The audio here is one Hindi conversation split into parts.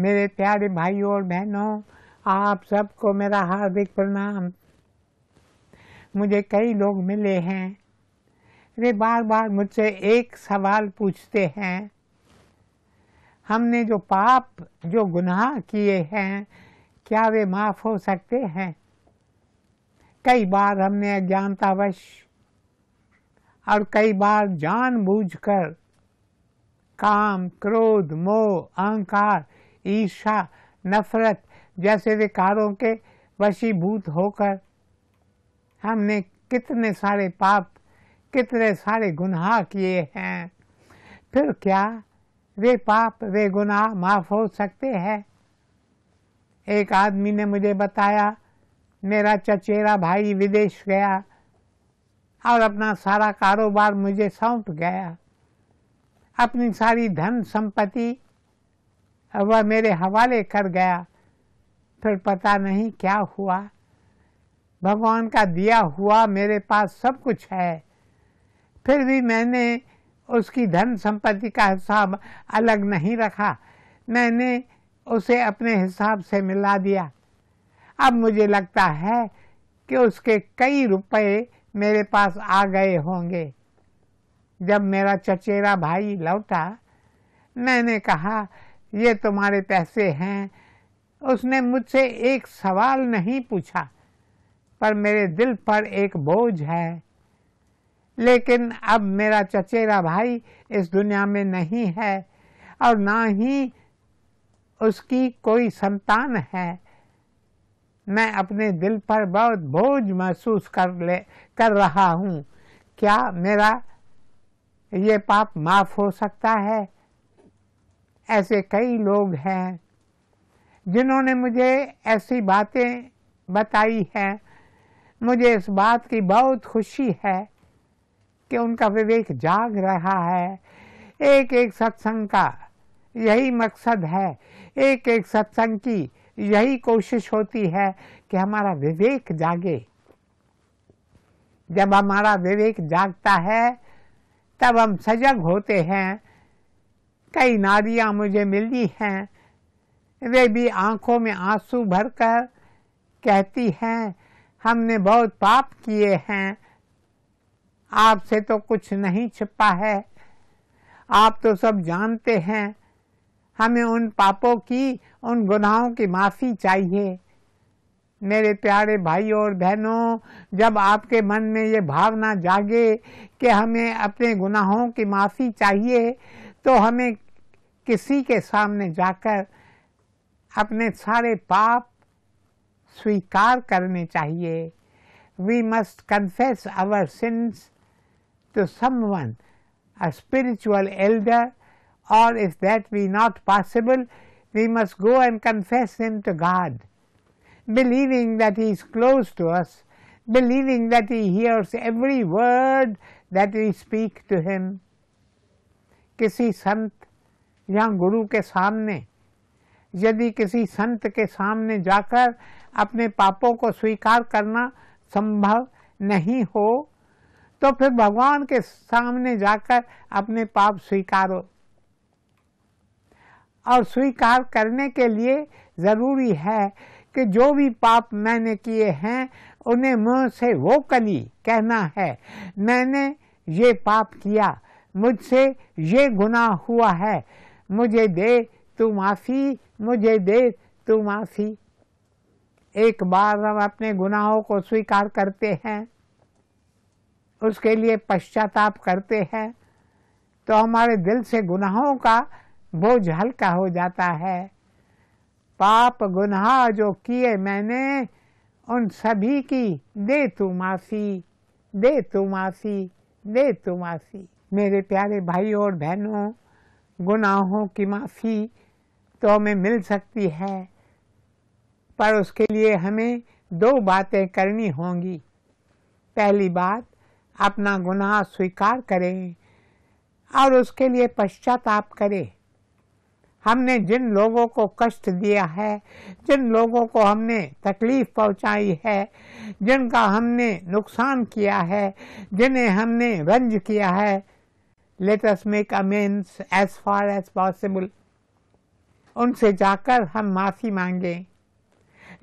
मेरे प्यारे भाइयों और बहनों आप सबको मेरा हार्दिक प्रणाम मुझे कई लोग मिले हैं वे बार बार मुझसे एक सवाल पूछते हैं हमने जो पाप जो गुनाह किए हैं क्या वे माफ़ हो सकते हैं कई बार हमने अज्ञानतावश और कई बार जानबूझकर काम क्रोध मोह अहंकार ईर्षा नफरत जैसे विकारों के वशीभूत होकर हमने कितने सारे पाप कितने सारे गुनाह किए हैं फिर क्या वे पाप वे गुनाह माफ हो सकते हैं एक आदमी ने मुझे बताया मेरा चचेरा भाई विदेश गया और अपना सारा कारोबार मुझे सौंप गया अपनी सारी धन संपत्ति वह मेरे हवाले कर गया फिर पता नहीं क्या हुआ भगवान का दिया हुआ मेरे पास सब कुछ है फिर भी मैंने उसकी धन संपत्ति का हिसाब अलग नहीं रखा मैंने उसे अपने हिसाब से मिला दिया अब मुझे लगता है कि उसके कई रुपए मेरे पास आ गए होंगे जब मेरा चचेरा भाई लौटा मैंने कहा ये तुम्हारे पैसे हैं उसने मुझसे एक सवाल नहीं पूछा पर मेरे दिल पर एक बोझ है लेकिन अब मेरा चचेरा भाई इस दुनिया में नहीं है और ना ही उसकी कोई संतान है मैं अपने दिल पर बहुत बोझ महसूस कर ले कर रहा हूँ क्या मेरा ये पाप माफ़ हो सकता है ऐसे कई लोग हैं जिन्होंने मुझे ऐसी बातें बताई हैं मुझे इस बात की बहुत खुशी है कि उनका विवेक जाग रहा है एक एक सत्संग का यही मकसद है एक एक सत्संग की यही कोशिश होती है कि हमारा विवेक जागे जब हमारा विवेक जागता है तब हम सजग होते हैं कई नारियां मुझे मिली हैं वे भी आंखों में आंसू भरकर कहती हैं हमने बहुत पाप किए हैं आपसे तो कुछ नहीं छिपा है आप तो सब जानते हैं हमें उन पापों की उन गुनाहों की माफ़ी चाहिए मेरे प्यारे भाई और बहनों जब आपके मन में ये भावना जागे कि हमें अपने गुनाहों की माफ़ी चाहिए तो हमें किसी के सामने जाकर अपने सारे पाप स्वीकार करने चाहिए we must confess our sins to someone a spiritual elder, or if that be not possible, we must go and confess them to God, believing that he is close to us, believing that he hears every word that we speak to him. किसी या गुरु के सामने यदि किसी संत के सामने जाकर अपने पापों को स्वीकार करना संभव नहीं हो तो फिर भगवान के सामने जाकर अपने पाप स्वीकारो और स्वीकार करने के लिए ज़रूरी है कि जो भी पाप मैंने किए हैं उन्हें मुंह से वो कली कहना है मैंने ये पाप किया मुझसे ये गुनाह हुआ है मुझे दे तू माफ़ी मुझे दे तू माफ़ी एक बार हम अपने गुनाहों को स्वीकार करते हैं उसके लिए पश्चाताप करते हैं तो हमारे दिल से गुनाहों का बोझ हल्का हो जाता है पाप गुनाह जो किए मैंने उन सभी की दे तू माफ़ी दे तू माफ़ी दे तू माफ़ी मेरे प्यारे भाई और बहनों गुनाहों की माफ़ी तो हमें मिल सकती है पर उसके लिए हमें दो बातें करनी होंगी पहली बात अपना गुनाह स्वीकार करें और उसके लिए पश्चाताप करें हमने जिन लोगों को कष्ट दिया है जिन लोगों को हमने तकलीफ़ पहुंचाई है जिनका हमने नुकसान किया है जिन्हें हमने रंज किया है let us make amends as far as possible उनसे जाकर हम माफ़ी मांगे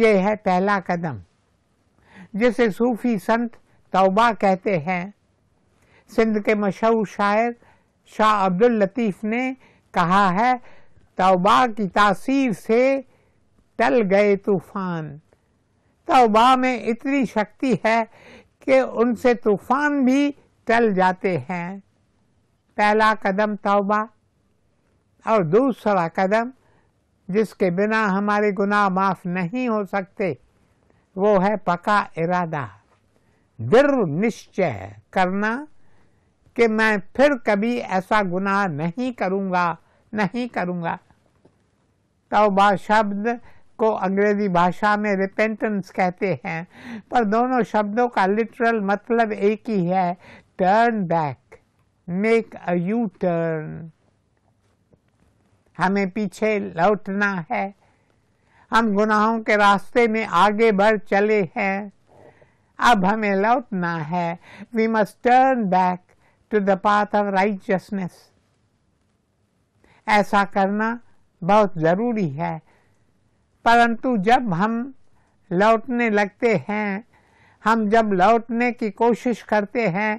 ये है पहला कदम जिसे सूफी संत तौबा कहते हैं सिंध के मशहूर शायर शाह अब्दुल लतीफ़ ने कहा है तौबा की तासीर से टल गए तूफ़ान तौबा में इतनी शक्ति है कि उनसे तूफ़ान भी टल जाते हैं पहला कदम तौबा और दूसरा कदम जिसके बिना हमारे गुनाह माफ़ नहीं हो सकते वो है पका इरादा दृढ़ निश्चय करना कि मैं फिर कभी ऐसा गुनाह नहीं करूंगा नहीं करूंगा तौबा शब्द को अंग्रेजी भाषा में रिपेंटेंस कहते हैं पर दोनों शब्दों का लिटरल मतलब एक ही है turn back make a U turn हमें पीछे लौटना है हम गुनाहों के रास्ते में आगे बढ़ चले हैं अब हमें लौटना है we must turn back to the path of righteousness ऐसा करना बहुत ज़रूरी है परंतु जब हम लौटने लगते हैं हम जब लौटने की कोशिश करते हैं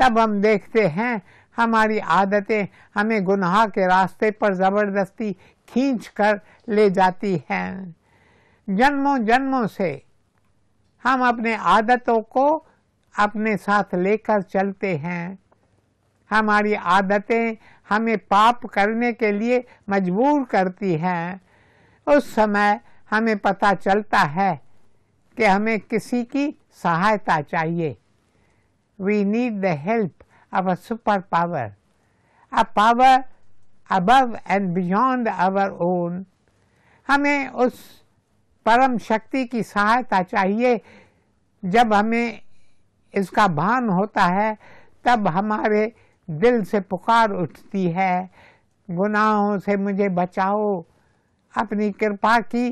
तब हम देखते हैं हमारी आदतें हमें गुनाह के रास्ते पर ज़बरदस्ती खींच कर ले जाती हैं जन्मों जन्मों से हम अपने आदतों को अपने साथ लेकर चलते हैं हमारी आदतें हमें पाप करने के लिए मजबूर करती हैं उस समय हमें पता चलता है कि हमें किसी की सहायता चाहिए we need the help of a superpower, a power above and beyond our own. हमें उस परम शक्ति की सहायता चाहिए जब हमें इसका भान होता है तब हमारे दिल से पुकार उठती है गुनाहों से मुझे बचाओ अपनी कृपा की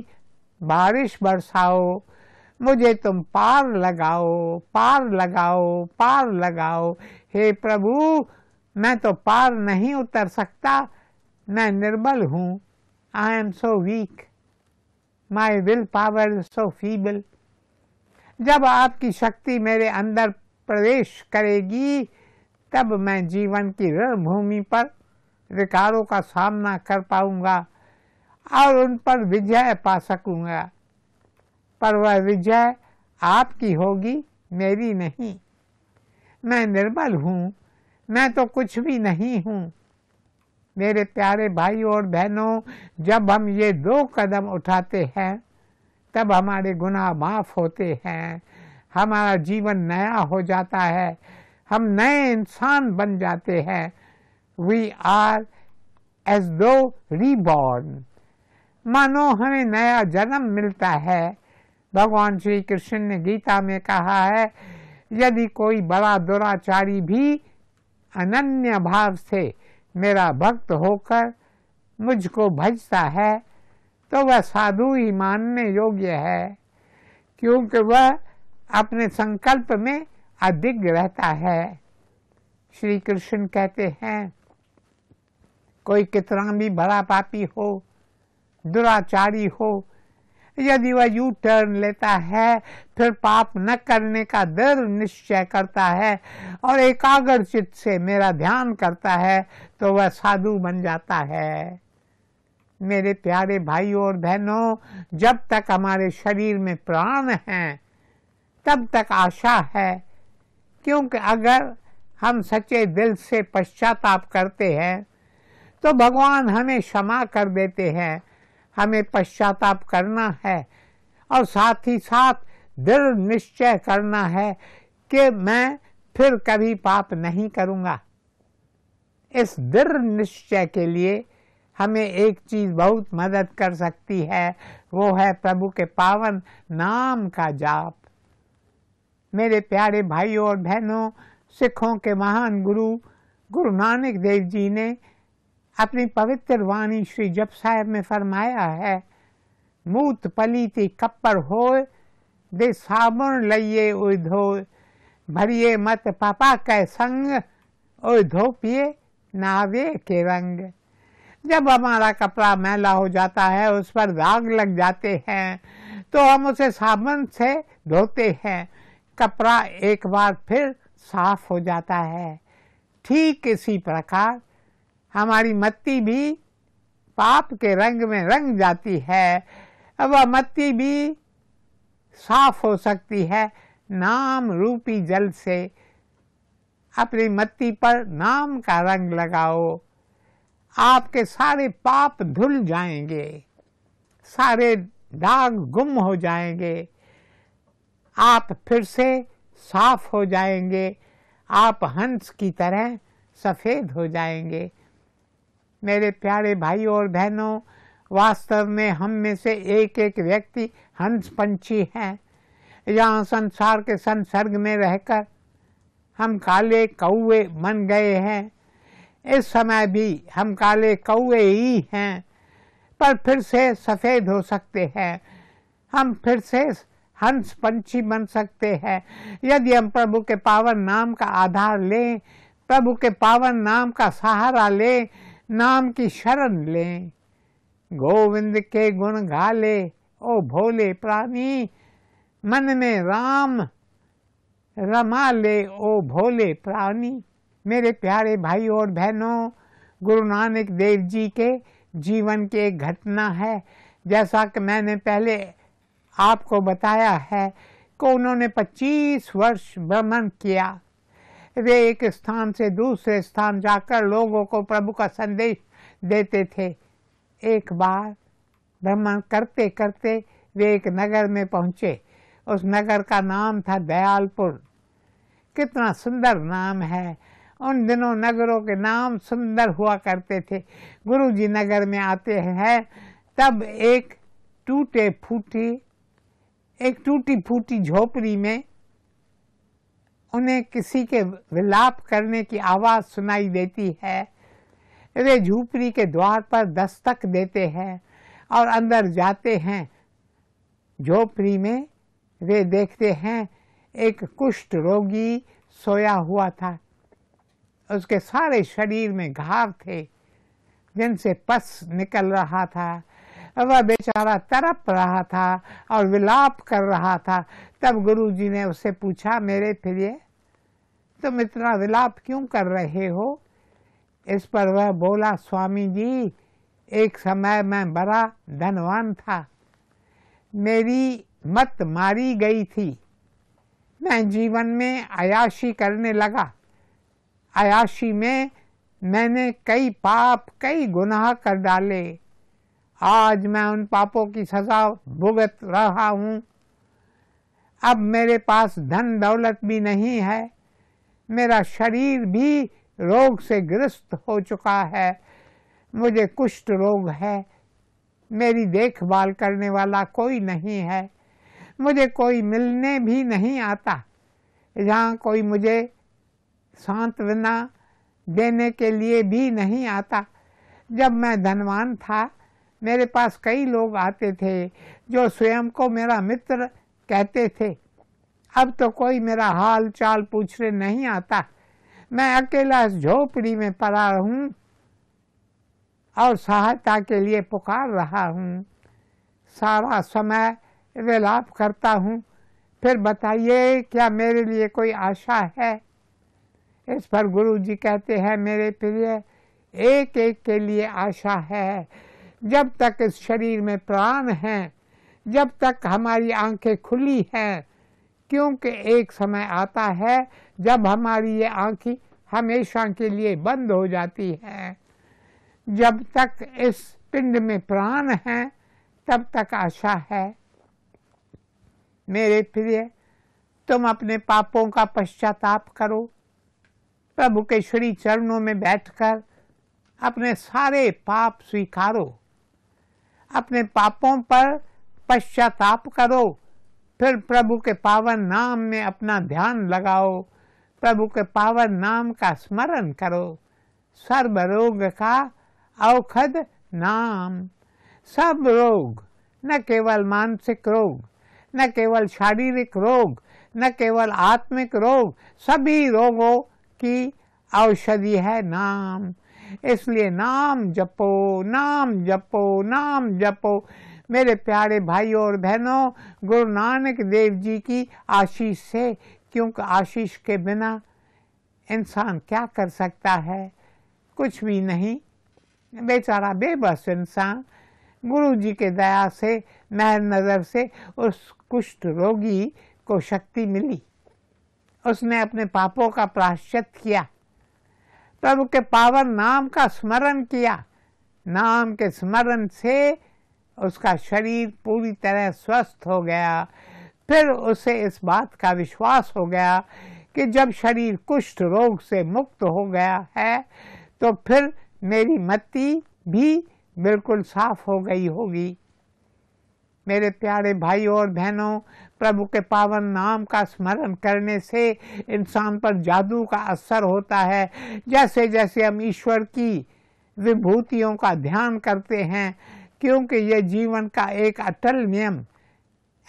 बारिश बरसाओ मुझे तुम पार लगाओ पार लगाओ पार लगाओ हे प्रभु मैं तो पार नहीं उतर सकता मैं निर्बल हूँ I am so weak my will power is so feeble जब आपकी शक्ति मेरे अंदर प्रवेश करेगी तब मैं जीवन की रणभूमि पर विकारों का सामना कर पाऊंगा और उन पर विजय पा सकूंगा पर वह विजय आपकी होगी मेरी नहीं मैं निर्बल हूँ मैं तो कुछ भी नहीं हूँ मेरे प्यारे भाई और बहनों जब हम ये दो कदम उठाते हैं तब हमारे गुनाह माफ़ होते हैं हमारा जीवन नया हो जाता है हम नए इंसान बन जाते हैं we are as though reborn मानो हमें नया जन्म मिलता है भगवान श्री कृष्ण ने गीता में कहा है यदि कोई बड़ा दुराचारी भी अनन्य भाव से मेरा भक्त होकर मुझको भजता है तो वह साधु ही मानने योग्य है क्योंकि वह अपने संकल्प में अधिक रहता है श्री कृष्ण कहते हैं कोई कितना भी बड़ा पापी हो दुराचारी हो यदि वह यू टर्न लेता है फिर पाप न करने का दृढ़ निश्चय करता है और एकाग्र चित्त से मेरा ध्यान करता है तो वह साधु बन जाता है मेरे प्यारे भाइयों और बहनों जब तक हमारे शरीर में प्राण है तब तक आशा है क्योंकि अगर हम सच्चे दिल से पश्चाताप करते हैं तो भगवान हमें क्षमा कर देते हैं हमें पश्चाताप करना है और साथ ही साथ दृढ़ निश्चय करना है कि मैं फिर कभी पाप नहीं करूंगा इस दृढ़ निश्चय के लिए हमें एक चीज़ बहुत मदद कर सकती है वो है प्रभु के पावन नाम का जाप मेरे प्यारे भाइयों और बहनों सिखों के महान गुरु गुरु नानक देव जी ने अपनी पवित्र वाणी श्री जप साहब में फरमाया है मूत पलीती कप्पर हो दे साबुन लइये उधोए भरिए मत पापा कै संग धो पिए नावे के रंग जब हमारा कपड़ा मैला हो जाता है उस पर दाग लग जाते हैं तो हम उसे साबुन से धोते हैं कपड़ा एक बार फिर साफ हो जाता है ठीक इसी प्रकार हमारी मत्ती भी पाप के रंग में रंग जाती है वह मत्ती भी साफ हो सकती है नाम रूपी जल से अपनी मत्ती पर नाम का रंग लगाओ आपके सारे पाप धुल जाएंगे सारे दाग गुम हो जाएंगे आप फिर से साफ हो जाएंगे आप हंस की तरह सफ़ेद हो जाएंगे मेरे प्यारे भाई और बहनों वास्तव में हम में से एक एक व्यक्ति हंस पंछी हैं यहाँ संसार के संसर्ग में रहकर हम काले कौए बन गए हैं इस समय भी हम काले कौए ही हैं पर फिर से सफ़ेद हो सकते हैं हम फिर से हंस पंछी बन सकते हैं यदि हम प्रभु के पावन नाम का आधार लें प्रभु के पावन नाम का सहारा लें नाम की शरण लें गोविंद के गुण घाले ओ भोले प्राणी मन में राम रमा ले ओ भोले प्राणी मेरे प्यारे भाई और बहनों गुरु नानक देव जी के जीवन की एक घटना है जैसा कि मैंने पहले आपको बताया है कि उन्होंने 25 वर्ष भ्रमण किया वे एक स्थान से दूसरे स्थान जाकर लोगों को प्रभु का संदेश देते थे एक बार भ्रमण करते करते वे एक नगर में पहुंचे उस नगर का नाम था दयालपुर कितना सुंदर नाम है उन दिनों नगरों के नाम सुंदर हुआ करते थे गुरुजी नगर में आते हैं तब एक टूटे फूटी एक टूटी फूटी झोपड़ी में उन्हें किसी के विलाप करने की आवाज़ सुनाई देती है वे झोपड़ी के द्वार पर दस्तक देते हैं और अंदर जाते हैं झोपड़ी में वे देखते हैं एक कुष्ठ रोगी सोया हुआ था उसके सारे शरीर में घाव थे जिनसे पस निकल रहा था वह बेचारा तड़प रहा था और विलाप कर रहा था तब गुरुजी ने उससे पूछा मेरे प्रिय तुम इतना विलाप क्यों कर रहे हो इस पर वह बोला स्वामी जी एक समय मैं बड़ा धनवान था मेरी मत मारी गई थी मैं जीवन में अयाशी करने लगा अयाशी में मैंने कई पाप कई गुनाह कर डाले आज मैं उन पापों की सजा भुगत रहा हूँ अब मेरे पास धन दौलत भी नहीं है मेरा शरीर भी रोग से ग्रस्त हो चुका है मुझे कुष्ठ रोग है मेरी देखभाल करने वाला कोई नहीं है मुझे कोई मिलने भी नहीं आता यहाँ कोई मुझे सांत्वना देने के लिए भी नहीं आता जब मैं धनवान था मेरे पास कई लोग आते थे जो स्वयं को मेरा मित्र कहते थे अब तो कोई मेरा हाल चाल पूछने नहीं आता मैं अकेला झोपड़ी में पड़ा हूँ और सहायता के लिए पुकार रहा हूँ सारा समय विलाप करता हूँ फिर बताइए क्या मेरे लिए कोई आशा है इस पर गुरु जी कहते हैं मेरे प्रिय एक एक के लिए आशा है जब तक इस शरीर में प्राण हैं जब तक हमारी आंखें खुली हैं क्योंकि एक समय आता है जब हमारी ये आँखें हमेशा के लिए बंद हो जाती है जब तक इस पिंड में प्राण है तब तक आशा है मेरे प्रिय तुम अपने पापों का पश्चाताप करो प्रभु के श्री चरणों में बैठकर अपने सारे पाप स्वीकारो अपने पापों पर पश्चाताप करो फिर प्रभु के पावन नाम में अपना ध्यान लगाओ प्रभु के पावन नाम का स्मरण करो सर्व रोग का औखद नाम सब रोग न केवल मानसिक रोग न केवल शारीरिक रोग न केवल आत्मिक रोग सभी रोगों की औषधि है नाम इसलिए नाम जपो नाम जपो नाम जपो मेरे प्यारे भाइयों और बहनों गुरु नानक देव जी की आशीष से क्योंकि आशीष के बिना इंसान क्या कर सकता है कुछ भी नहीं बेचारा बेबस इंसान गुरु जी के दया से महर नज़र से उस कुष्ठ रोगी को शक्ति मिली उसने अपने पापों का प्राश्चित किया प्रभु के पावन नाम का स्मरण किया नाम के स्मरण से उसका शरीर पूरी तरह स्वस्थ हो गया फिर उसे इस बात का विश्वास हो गया कि जब शरीर कुष्ठ रोग से मुक्त हो गया है तो फिर मेरी मत्ती भी बिल्कुल साफ हो गई होगी मेरे प्यारे भाई और बहनों प्रभु के पावन नाम का स्मरण करने से इंसान पर जादू का असर होता है जैसे जैसे हम ईश्वर की विभूतियों का ध्यान करते हैं क्योंकि यह जीवन का एक अटल नियम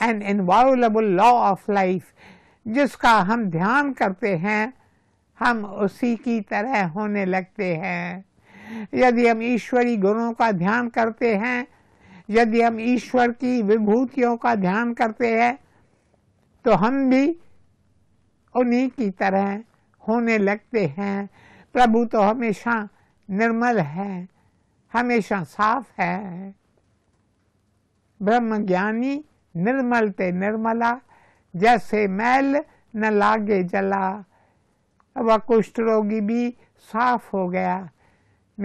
and inviolable law of life जिसका हम ध्यान करते हैं हम उसी की तरह होने लगते हैं यदि हम ईश्वरी गुणों का ध्यान करते हैं यदि हम ईश्वर की विभूतियों का ध्यान करते हैं तो हम भी उन्हीं की तरह होने लगते हैं प्रभु तो हमेशा निर्मल है हमेशा साफ है ब्रह्मज्ञानी निर्मल ते निर्मला जैसे मैल न लागे जला अब कुष्ठ रोगी भी साफ हो गया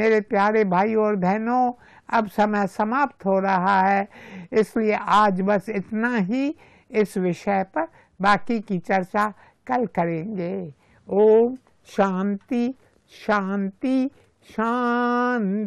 मेरे प्यारे भाई और बहनों अब समय समाप्त हो रहा है इसलिए आज बस इतना ही इस विषय पर बाकी की चर्चा कल करेंगे ओम शांति शांति शांति